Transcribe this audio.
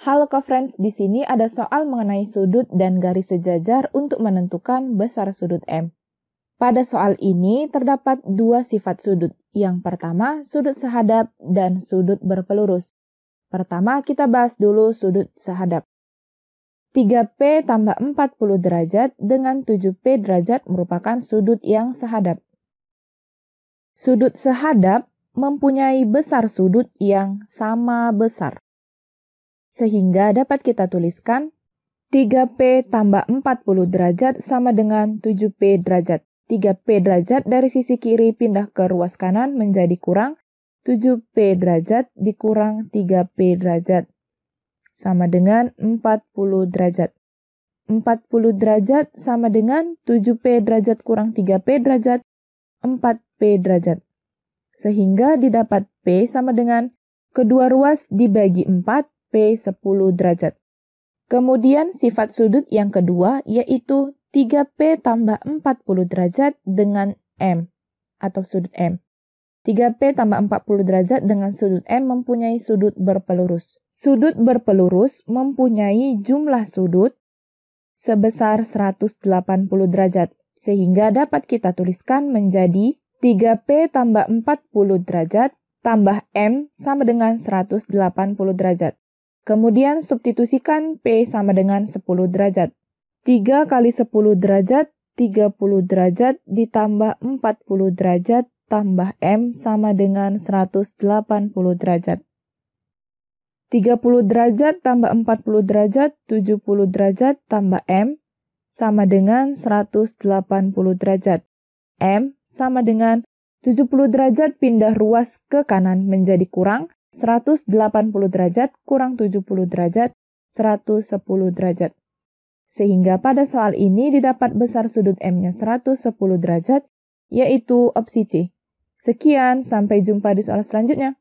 Halo ke friends, di sini ada soal mengenai sudut dan garis sejajar untuk menentukan besar sudut M. Pada soal ini terdapat dua sifat sudut. Yang pertama, sudut sehadap dan sudut berpelurus. Pertama, kita bahas dulu sudut sehadap. 3P tambah 40 derajat dengan 7P derajat merupakan sudut yang sehadap. Sudut sehadap mempunyai besar sudut yang sama besar sehingga dapat kita tuliskan 3P tambah 40 derajat sama dengan 7P derajat. 3P derajat dari sisi kiri pindah ke ruas kanan menjadi kurang 7P derajat dikurang 3P derajat sama dengan 40 derajat. 40 derajat sama dengan 7P derajat kurang 3P derajat 4P derajat. Sehingga didapat P sama dengan kedua ruas dibagi 4 P10 derajat. Kemudian sifat sudut yang kedua yaitu 3P tambah 40 derajat dengan M atau sudut M. 3P tambah 40 derajat dengan sudut M mempunyai sudut berpelurus. Sudut berpelurus mempunyai jumlah sudut sebesar 180 derajat, sehingga dapat kita tuliskan menjadi 3P tambah 40 derajat tambah M sama dengan 180 derajat. Kemudian substitusikan P sama dengan 10 derajat. 3 kali 10 derajat, 30 derajat ditambah 40 derajat tambah M sama dengan 180 derajat. 30 derajat tambah 40 derajat, 70 derajat tambah M sama dengan 180 derajat. M sama dengan 70 derajat pindah ruas ke kanan menjadi kurang, 180 derajat kurang 70 derajat 110 derajat. Sehingga pada soal ini didapat besar sudut M-nya 110 derajat, yaitu opsi C. Sekian, sampai jumpa di soal selanjutnya.